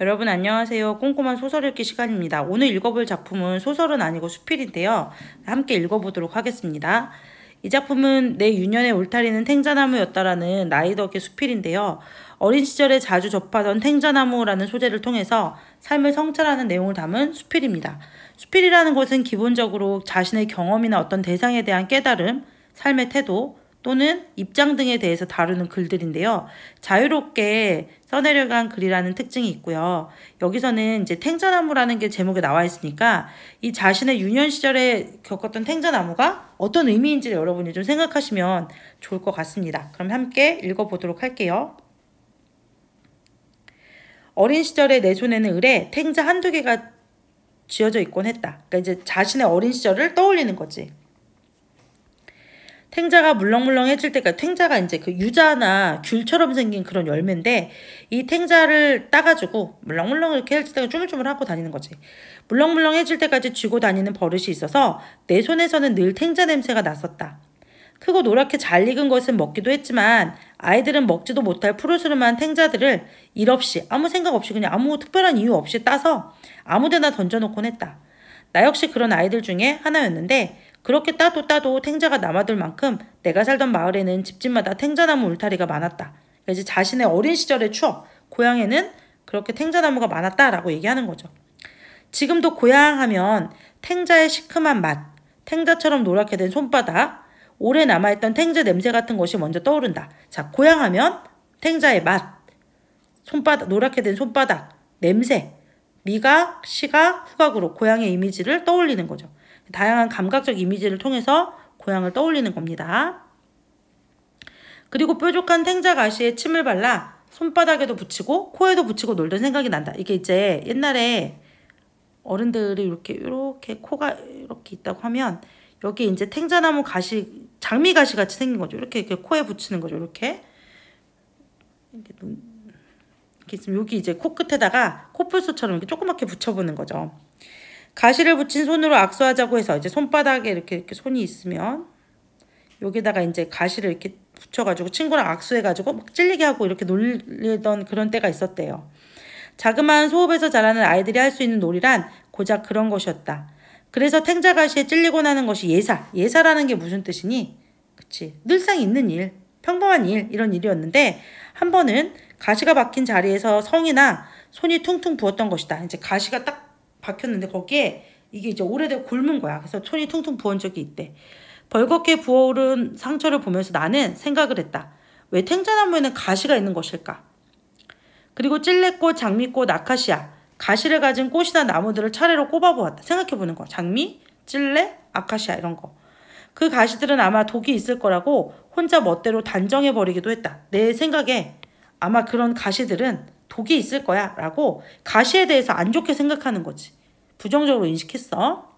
여러분 안녕하세요. 꼼꼼한 소설 읽기 시간입니다. 오늘 읽어볼 작품은 소설은 아니고 수필인데요. 함께 읽어보도록 하겠습니다. 이 작품은 내 유년의 울타리는 탱자나무였다라는 나이덕의 수필인데요. 어린 시절에 자주 접하던 탱자나무라는 소재를 통해서 삶을 성찰하는 내용을 담은 수필입니다. 수필이라는 것은 기본적으로 자신의 경험이나 어떤 대상에 대한 깨달음, 삶의 태도, 또는 입장 등에 대해서 다루는 글들인데요. 자유롭게 써내려간 글이라는 특징이 있고요. 여기서는 이제 탱자나무라는 게 제목에 나와 있으니까 이 자신의 유년 시절에 겪었던 탱자나무가 어떤 의미인지를 여러분이 좀 생각하시면 좋을 것 같습니다. 그럼 함께 읽어보도록 할게요. 어린 시절에 내 손에는 을에 탱자 한두 개가 쥐어져 있곤 했다. 그러니까 이제 자신의 어린 시절을 떠올리는 거지. 탱자가 물렁물렁해질 때까지 탱자가 이제 그 유자나 귤처럼 생긴 그런 열매인데 이 탱자를 따가지고 물렁물렁 이렇게 해질 때까지 쪼물쪼물 하고 다니는 거지. 물렁물렁해질 때까지 쥐고 다니는 버릇이 있어서 내 손에서는 늘 탱자 냄새가 났었다. 크고 노랗게 잘 익은 것은 먹기도 했지만 아이들은 먹지도 못할 푸르스름한 탱자들을 일 없이 아무 생각 없이 그냥 아무 특별한 이유 없이 따서 아무데나 던져놓곤 했다. 나 역시 그런 아이들 중에 하나였는데 그렇게 따도 따도 탱자가 남아둘 만큼 내가 살던 마을에는 집집마다 탱자나무 울타리가 많았다. 그래 자신의 어린 시절의 추억, 고향에는 그렇게 탱자나무가 많았다라고 얘기하는 거죠. 지금도 고향 하면 탱자의 시큼한 맛, 탱자처럼 노랗게 된 손바닥, 오래 남아있던 탱자 냄새 같은 것이 먼저 떠오른다. 자, 고향 하면 탱자의 맛, 손바닥, 노랗게 된 손바닥, 냄새, 미각, 시각, 후각으로 고향의 이미지를 떠올리는 거죠. 다양한 감각적 이미지를 통해서 고향을 떠올리는 겁니다. 그리고 뾰족한 탱자가시에 침을 발라 손바닥에도 붙이고 코에도 붙이고 놀던 생각이 난다. 이게 이제 옛날에 어른들이 이렇게 이렇게 코가 이렇게 있다고 하면 여기 이제 탱자나무 가시 장미 가시 같이 생긴 거죠. 이렇게 이렇게 코에 붙이는 거죠. 이렇게 이렇게, 이렇게 있으 여기 이제 코 끝에다가 코뿔소처럼 이렇게 조그맣게 붙여보는 거죠. 가시를 붙인 손으로 악수하자고 해서 이제 손바닥에 이렇게, 이렇게 손이 있으면 여기다가 이제 가시를 이렇게 붙여가지고 친구랑 악수해가지고 막 찔리게 하고 이렇게 놀리던 그런 때가 있었대요. 자그마한 소업에서 자라는 아이들이 할 수 있는 놀이란 고작 그런 것이었다. 그래서 탱자가시에 찔리고 나는 것이 예사. 예사라는 게 무슨 뜻이니? 그치. 늘상 있는 일, 평범한 일, 이런 일이었는데 한 번은 가시가 박힌 자리에서 성이나 손이 퉁퉁 부었던 것이다. 이제 가시가 딱 박혔는데 거기에 이게 이제 오래돼 곪은 거야. 그래서 손이 퉁퉁 부은 적이 있대. 벌겋게 부어오른 상처를 보면서 나는 생각을 했다. 왜 탱자나무에는 가시가 있는 것일까? 그리고 찔레꽃, 장미꽃, 아카시아, 가시를 가진 꽃이나 나무들을 차례로 꼽아보았다. 생각해보는 거. 장미, 찔레, 아카시아 이런 거. 그 가시들은 아마 독이 있을 거라고 혼자 멋대로 단정해버리기도 했다. 내 생각에 아마 그런 가시들은 독이 있을 거야 라고 가시에 대해서 안 좋게 생각하는 거지. 부정적으로 인식했어.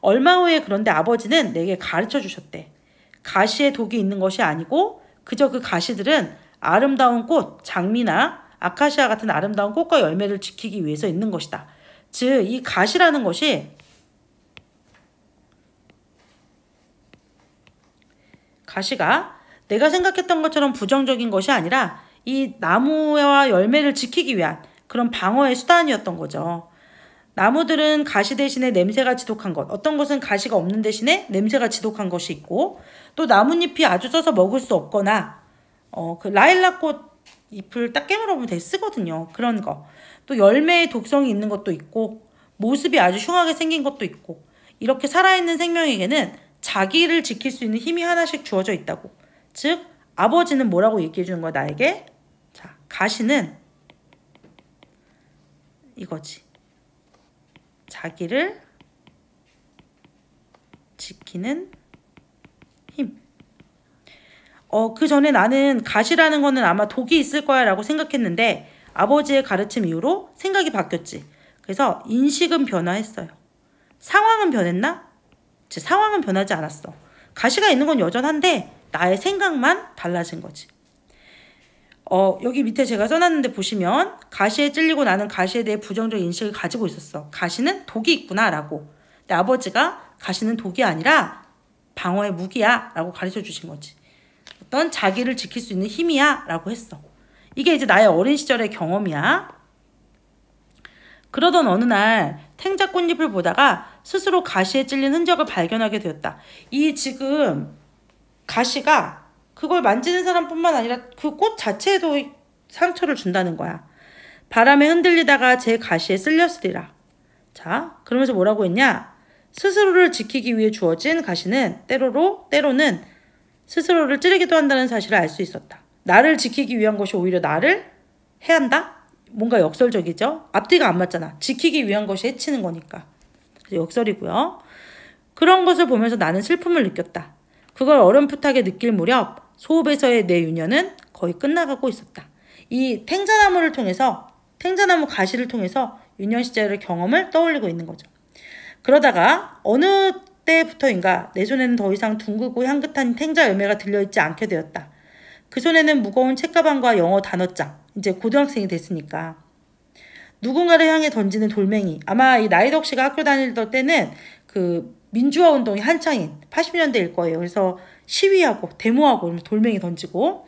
얼마 후에 그런데 아버지는 내게 가르쳐 주셨대. 가시에 독이 있는 것이 아니고 그저 그 가시들은 아름다운 꽃, 장미나 아카시아 같은 아름다운 꽃과 열매를 지키기 위해서 있는 것이다. 즉, 이 가시라는 것이 가시가 내가 생각했던 것처럼 부정적인 것이 아니라 이 나무와 열매를 지키기 위한 그런 방어의 수단이었던 거죠. 나무들은 가시 대신에 냄새가 지독한 것, 어떤 것은 가시가 없는 대신에 냄새가 지독한 것이 있고, 또 나뭇잎이 아주 써서 먹을 수 없거나, 어, 그 라일락꽃 잎을 딱 깨물어보면 되 쓰거든요. 그런 거. 또 열매의 독성이 있는 것도 있고, 모습이 아주 흉하게 생긴 것도 있고, 이렇게 살아있는 생명에게는 자기를 지킬 수 있는 힘이 하나씩 주어져 있다고. 즉, 아버지는 뭐라고 얘기해 주는 거야, 나에게? 가시는 이거지. 자기를 지키는 힘. 어, 그 전에 나는 가시라는 거는 아마 독이 있을 거야 라고 생각했는데 아버지의 가르침 이후로 생각이 바뀌었지. 그래서 인식은 변화했어요. 상황은 변했나? 제 상황은 변하지 않았어. 가시가 있는 건 여전한데 나의 생각만 달라진 거지. 어, 여기 밑에 제가 써놨는데 보시면 가시에 찔리고 나는 가시에 대해 부정적 인식을 가지고 있었어. 가시는 독이 있구나라고. 근데 아버지가 가시는 독이 아니라 방어의 무기야라고 가르쳐 주신 거지. 어떤 자기를 지킬 수 있는 힘이야라고 했어. 이게 이제 나의 어린 시절의 경험이야. 그러던 어느 날 탱자 꽃잎을 보다가 스스로 가시에 찔린 흔적을 발견하게 되었다. 이 지금 가시가 그걸 만지는 사람뿐만 아니라 그 꽃 자체에도 상처를 준다는 거야. 바람에 흔들리다가 제 가시에 쓸렸으리라. 자, 그러면서 뭐라고 했냐? 스스로를 지키기 위해 주어진 가시는 때로로, 때로는 스스로를 찌르기도 한다는 사실을 알 수 있었다. 나를 지키기 위한 것이 오히려 나를 해한다? 뭔가 역설적이죠? 앞뒤가 안 맞잖아. 지키기 위한 것이 해치는 거니까. 역설이고요. 그런 것을 보면서 나는 슬픔을 느꼈다. 그걸 어렴풋하게 느낄 무렵 소읍에서의 내 유년은 거의 끝나가고 있었다. 이 탱자나무를 통해서 탱자나무 가시를 통해서 유년 시절의 경험을 떠올리고 있는 거죠. 그러다가 어느 때부터인가 내 손에는 더 이상 둥글고 향긋한 탱자 열매가 들려있지 않게 되었다. 그 손에는 무거운 책가방과 영어 단어장, 이제 고등학생이 됐으니까. 누군가를 향해 던지는 돌멩이. 아마 이 나이덕 씨가 학교 다닐 때는 그 민주화 운동이 한창인 80년대일 거예요. 그래서 시위하고 데모하고 돌멩이 던지고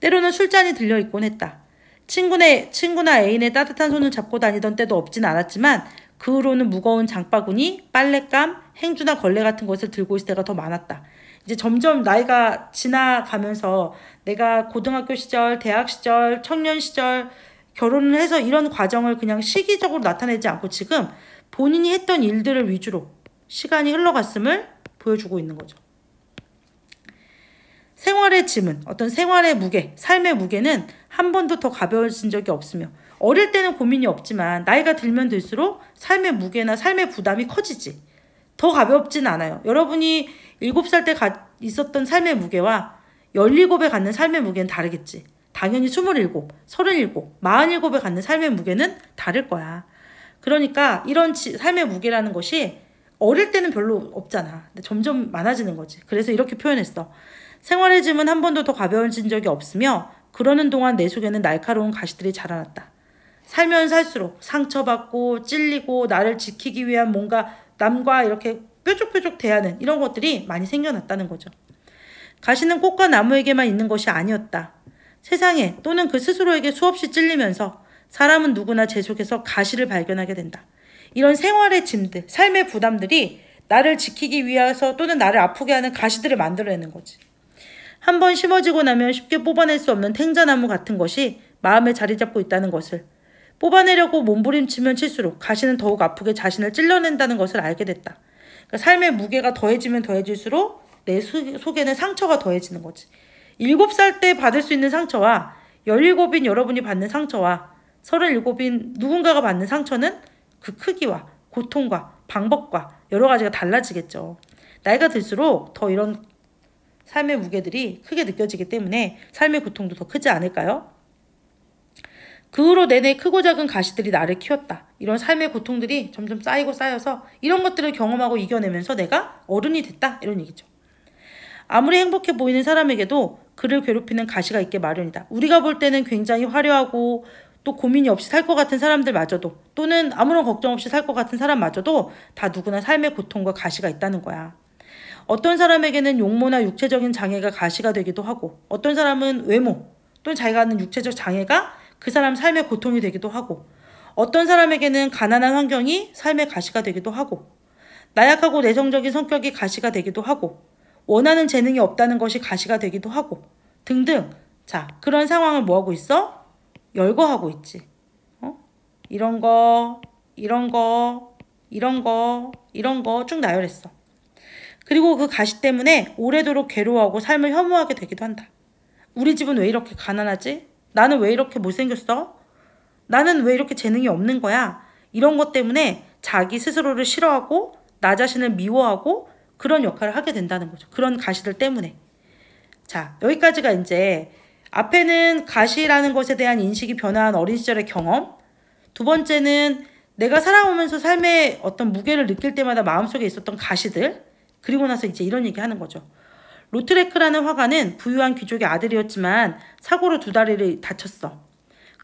때로는 술잔이 들려 있곤 했다. 친구네, 친구나 애인의 따뜻한 손을 잡고 다니던 때도 없진 않았지만 그 후로는 무거운 장바구니, 빨랫감, 행주나 걸레 같은 것을 들고 있을 때가 더 많았다. 이제 점점 나이가 지나가면서 내가 고등학교 시절, 대학 시절, 청년 시절, 결혼을 해서 이런 과정을 그냥 시기적으로 나타내지 않고 지금 본인이 했던 일들을 위주로 시간이 흘러갔음을 보여주고 있는 거죠. 생활의 짐은 어떤 생활의 무게, 삶의 무게는 한 번도 더 가벼워진 적이 없으며 어릴 때는 고민이 없지만 나이가 들면 들수록 삶의 무게나 삶의 부담이 커지지 더 가볍진 않아요. 여러분이 7살 때 가, 있었던 삶의 무게와 17에 갖는 삶의 무게는 다르겠지. 당연히 27, 37, 47에 갖는 삶의 무게는 다를 거야. 그러니까 이런 지, 삶의 무게라는 것이 어릴 때는 별로 없잖아. 근데 점점 많아지는 거지. 그래서 이렇게 표현했어. 생활의 짐은 한 번도 더 가벼워진 적이 없으며 그러는 동안 내 속에는 날카로운 가시들이 자라났다. 살면 살수록 상처받고 찔리고 나를 지키기 위한 뭔가 남과 이렇게 뾰족뾰족 대하는 이런 것들이 많이 생겨났다는 거죠. 가시는 꽃과 나무에게만 있는 것이 아니었다. 세상에 또는 그 스스로에게 수없이 찔리면서 사람은 누구나 제 속에서 가시를 발견하게 된다. 이런 생활의 짐들, 삶의 부담들이 나를 지키기 위해서 또는 나를 아프게 하는 가시들을 만들어내는 거지. 한번 심어지고 나면 쉽게 뽑아낼 수 없는 탱자나무 같은 것이 마음에 자리 잡고 있다는 것을 뽑아내려고 몸부림치면 칠수록 가시는 더욱 아프게 자신을 찔러낸다는 것을 알게 됐다. 그러니까 삶의 무게가 더해지면 더해질수록 내 속에는 상처가 더해지는 거지. 7살 때 받을 수 있는 상처와 17인 여러분이 받는 상처와 37인 누군가가 받는 상처는 그 크기와 고통과 방법과 여러 가지가 달라지겠죠. 나이가 들수록 더 이런 삶의 무게들이 크게 느껴지기 때문에 삶의 고통도 더 크지 않을까요? 그 후로 내내 크고 작은 가시들이 나를 키웠다. 이런 삶의 고통들이 점점 쌓이고 쌓여서 이런 것들을 경험하고 이겨내면서 내가 어른이 됐다. 이런 얘기죠. 아무리 행복해 보이는 사람에게도 그를 괴롭히는 가시가 있게 마련이다. 우리가 볼 때는 굉장히 화려하고 또 고민이 없이 살 것 같은 사람들마저도 또는 아무런 걱정 없이 살 것 같은 사람마저도 다 누구나 삶의 고통과 가시가 있다는 거야. 어떤 사람에게는 용모나 육체적인 장애가 가시가 되기도 하고 어떤 사람은 외모 또는 자기가 하는 육체적 장애가 그 사람 삶의 고통이 되기도 하고 어떤 사람에게는 가난한 환경이 삶의 가시가 되기도 하고 나약하고 내성적인 성격이 가시가 되기도 하고 원하는 재능이 없다는 것이 가시가 되기도 하고 등등 자 그런 상황을 뭐하고 있어? 열거하고 있지. 어? 이런 거, 이런 거, 이런 거, 이런 거 쭉 나열했어. 그리고 그 가시 때문에 오래도록 괴로워하고 삶을 혐오하게 되기도 한다. 우리 집은 왜 이렇게 가난하지? 나는 왜 이렇게 못생겼어? 나는 왜 이렇게 재능이 없는 거야? 이런 것 때문에 자기 스스로를 싫어하고 나 자신을 미워하고 그런 역할을 하게 된다는 거죠. 그런 가시들 때문에. 자, 여기까지가 이제 앞에는 가시라는 것에 대한 인식이 변화한 어린 시절의 경험. 두 번째는 내가 살아오면서 삶의 어떤 무게를 느낄 때마다 마음속에 있었던 가시들. 그리고 나서 이제 이런 얘기 하는 거죠. 로트레크라는 화가는 부유한 귀족의 아들이었지만 사고로 두 다리를 다쳤어.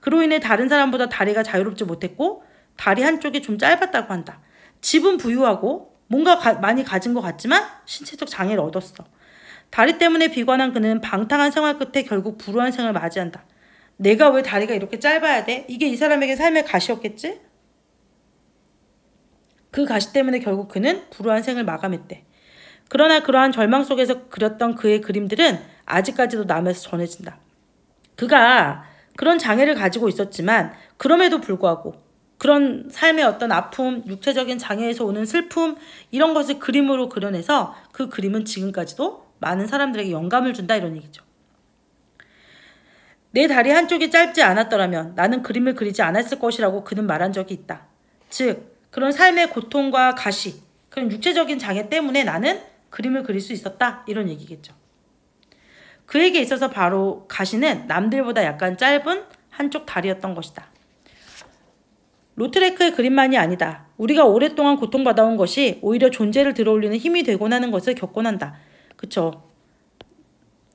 그로 인해 다른 사람보다 다리가 자유롭지 못했고 다리 한쪽이 좀 짧았다고 한다. 집은 부유하고 뭔가 가, 많이 가진 것 같지만 신체적 장애를 얻었어. 다리 때문에 비관한 그는 방탕한 생활 끝에 결국 불우한 생을 맞이한다. 내가 왜 다리가 이렇게 짧아야 돼? 이게 이 사람에게 삶의 가시였겠지? 그 가시 때문에 결국 그는 불우한 생을 마감했대. 그러나 그러한 절망 속에서 그렸던 그의 그림들은 아직까지도 남에서 전해진다. 그가 그런 장애를 가지고 있었지만 그럼에도 불구하고 그런 삶의 어떤 아픔, 육체적인 장애에서 오는 슬픔 이런 것을 그림으로 그려내서 그 그림은 지금까지도 많은 사람들에게 영감을 준다 이런 얘기죠. 내 다리 한쪽이 짧지 않았더라면 나는 그림을 그리지 않았을 것이라고 그는 말한 적이 있다. 즉 그런 삶의 고통과 가시, 그런 육체적인 장애 때문에 나는 그림을 그릴 수 있었다 이런 얘기겠죠. 그에게 있어서 바로 가시는 남들보다 약간 짧은 한쪽 다리였던 것이다. 로트레크의 그림만이 아니다. 우리가 오랫동안 고통받아온 것이 오히려 존재를 들어올리는 힘이 되곤 하는 것을 겪곤 한다. 그쵸?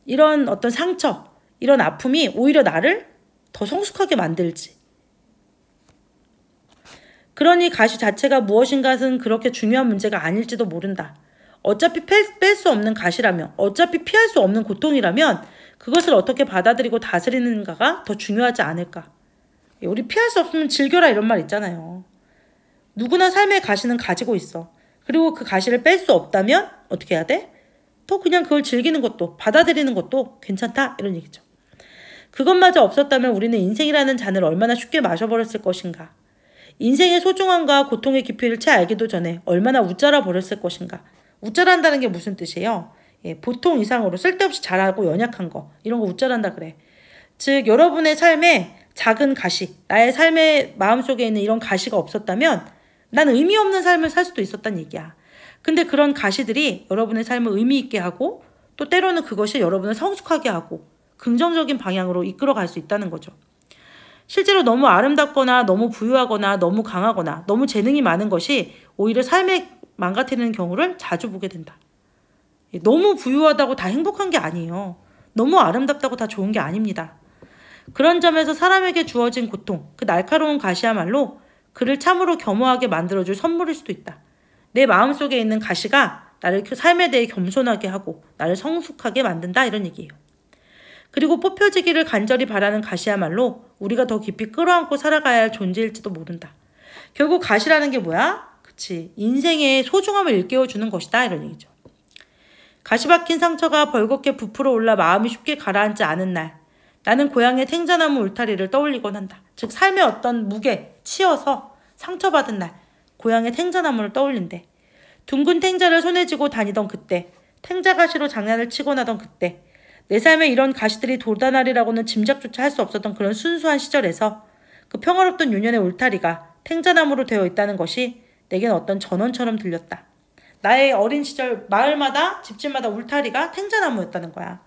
이런 어떤 상처, 이런 아픔이 오히려 나를 더 성숙하게 만들지. 그러니 가시 자체가 무엇인가는 그렇게 중요한 문제가 아닐지도 모른다. 어차피 뺄 수 없는 가시라면, 어차피 피할 수 없는 고통이라면 그것을 어떻게 받아들이고 다스리는가가 더 중요하지 않을까. 예, 우리 피할 수 없으면 즐겨라 이런 말 있잖아요. 누구나 삶의 가시는 가지고 있어. 그리고 그 가시를 뺄 수 없다면 어떻게 해야 돼? 또 그냥 그걸 즐기는 것도 받아들이는 것도 괜찮다 이런 얘기죠. 그것마저 없었다면 우리는 인생이라는 잔을 얼마나 쉽게 마셔버렸을 것인가. 인생의 소중함과 고통의 깊이를 채 알기도 전에 얼마나 웃자라 버렸을 것인가. 웃자란다는 게 무슨 뜻이에요? 예, 보통 이상으로 쓸데없이 잘하고 연약한 거 이런 거 웃자란다 그래. 즉 여러분의 삶에 작은 가시, 나의 삶의 마음속에 있는 이런 가시가 없었다면 난 의미 없는 삶을 살 수도 있었단 얘기야. 근데 그런 가시들이 여러분의 삶을 의미 있게 하고 또 때로는 그것이 여러분을 성숙하게 하고 긍정적인 방향으로 이끌어갈 수 있다는 거죠. 실제로 너무 아름답거나 너무 부유하거나 너무 강하거나 너무 재능이 많은 것이 오히려 삶에 망가뜨리는 경우를 자주 보게 된다. 예, 너무 부유하다고 다 행복한 게 아니에요. 너무 아름답다고 다 좋은 게 아닙니다. 그런 점에서 사람에게 주어진 고통, 그 날카로운 가시야말로 그를 참으로 겸허하게 만들어줄 선물일 수도 있다. 내 마음속에 있는 가시가 나를 그 삶에 대해 겸손하게 하고 나를 성숙하게 만든다 이런 얘기예요. 그리고 뽑혀지기를 간절히 바라는 가시야말로 우리가 더 깊이 끌어안고 살아가야 할 존재일지도 모른다. 결국 가시라는 게 뭐야? 그치. 인생의 소중함을 일깨워주는 것이다. 이런 얘기죠. 가시 박힌 상처가 벌겋게 부풀어 올라 마음이 쉽게 가라앉지 않은 날, 나는 고향의 탱자나무 울타리를 떠올리곤 한다. 즉, 삶의 어떤 무게, 치여서 상처받은 날, 고향의 탱자나무를 떠올린대. 둥근 탱자를 손에 쥐고 다니던 그때, 탱자가시로 장난을 치고 나던 그때, 내 삶에 이런 가시들이 돌다나리라고는 짐작조차 할 수 없었던 그런 순수한 시절에서 그 평화롭던 유년의 울타리가 탱자나무로 되어 있다는 것이 내겐 어떤 전원처럼 들렸다. 나의 어린 시절 마을마다 집집마다 울타리가 탱자나무였다는 거야.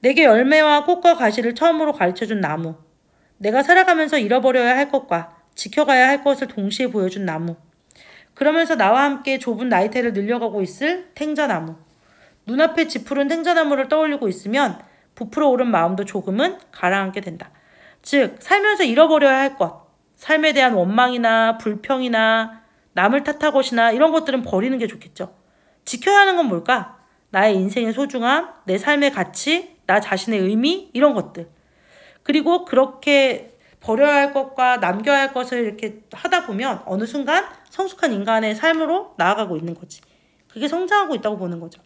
내게 열매와 꽃과 가시를 처음으로 가르쳐준 나무. 내가 살아가면서 잃어버려야 할 것과 지켜가야 할 것을 동시에 보여준 나무. 그러면서 나와 함께 좁은 나이테를 늘려가고 있을 탱자나무. 눈앞에 지푸른 탱자나무를 떠올리고 있으면 부풀어 오른 마음도 조금은 가라앉게 된다. 즉, 살면서 잃어버려야 할 것, 삶에 대한 원망이나 불평이나 남을 탓할 것이나 이런 것들은 버리는 게 좋겠죠. 지켜야 하는 건 뭘까? 나의 인생의 소중함, 내 삶의 가치, 나 자신의 의미, 이런 것들. 그리고 그렇게 버려야 할 것과 남겨야 할 것을 이렇게 하다 보면 어느 순간 성숙한 인간의 삶으로 나아가고 있는 거지. 그게 성장하고 있다고 보는 거죠.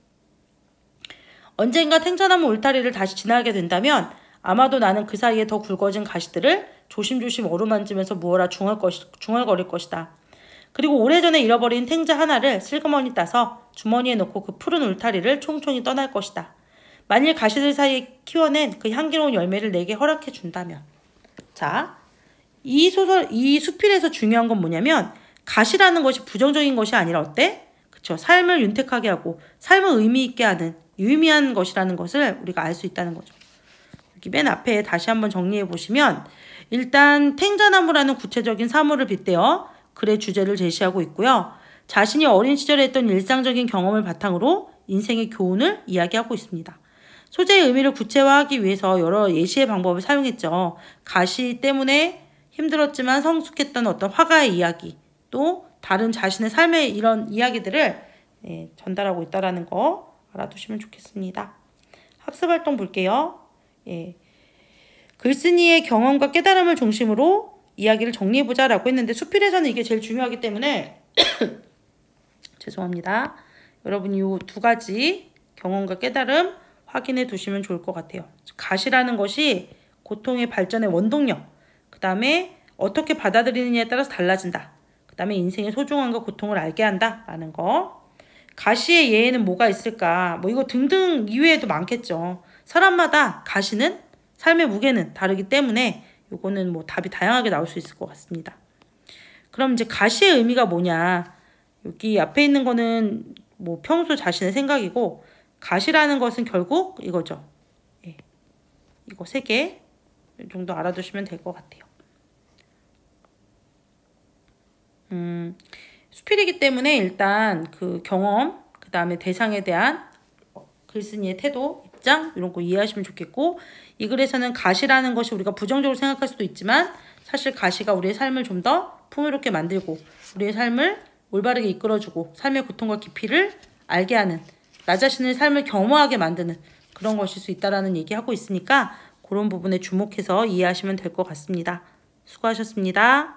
언젠가 탱자나무 울타리를 다시 지나게 된다면 아마도 나는 그 사이에 더 굵어진 가시들을 조심조심 어루만지면서 무어라 중얼거, 중얼거릴 것이다. 그리고 오래전에 잃어버린 탱자 하나를 슬그머니 따서 주머니에 넣고 그 푸른 울타리를 총총히 떠날 것이다. 만일 가시들 사이에 키워낸 그 향기로운 열매를 내게 허락해 준다면. 자, 이 소설, 이 수필에서 중요한 건 뭐냐면 가시라는 것이 부정적인 것이 아니라 어때? 그쵸. 삶을 윤택하게 하고 삶을 의미 있게 하는 유의미한 것이라는 것을 우리가 알 수 있다는 거죠. 여기 맨 앞에 다시 한번 정리해 보시면 일단 탱자나무라는 구체적인 사물을 빗대어 글의 주제를 제시하고 있고요. 자신이 어린 시절에 했던 일상적인 경험을 바탕으로 인생의 교훈을 이야기하고 있습니다. 소재의 의미를 구체화하기 위해서 여러 예시의 방법을 사용했죠. 가시 때문에 힘들었지만 성숙했던 어떤 화가의 이야기 또 다른 자신의 삶의 이런 이야기들을 예, 전달하고 있다는거 알아두시면 좋겠습니다. 학습 활동 볼게요. 예. 글쓴이의 경험과 깨달음을 중심으로 이야기를 정리해보자 라고 했는데 수필에서는 이게 제일 중요하기 때문에 죄송합니다. 여러분 이 두 가지 경험과 깨달음 확인해 두시면 좋을 것 같아요. 가시라는 것이 고통의 발전의 원동력, 그 다음에 어떻게 받아들이느냐에 따라서 달라진다. 그 다음에 인생의 소중함과 고통을 알게 한다라는 거. 가시의 예에는 뭐가 있을까? 뭐 이거 등등 이외에도 많겠죠. 사람마다 가시는 삶의 무게는 다르기 때문에 요거는 뭐 답이 다양하게 나올 수 있을 것 같습니다. 그럼 이제 가시의 의미가 뭐냐? 여기 앞에 있는 거는 뭐 평소 자신의 생각이고 가시라는 것은 결국 이거죠. 예. 이거 세 개 정도 알아두시면 될 것 같아요. 음, 수필이기 때문에 일단 그 경험, 그 다음에 대상에 대한 글쓴이의 태도, 입장 이런 거 이해하시면 좋겠고 이 글에서는 가시라는 것이 우리가 부정적으로 생각할 수도 있지만 사실 가시가 우리의 삶을 좀 더 풍요롭게 만들고 우리의 삶을 올바르게 이끌어주고 삶의 고통과 깊이를 알게 하는 나 자신의 삶을 겸허하게 만드는 그런 것일 수 있다라는 얘기하고 있으니까 그런 부분에 주목해서 이해하시면 될 것 같습니다. 수고하셨습니다.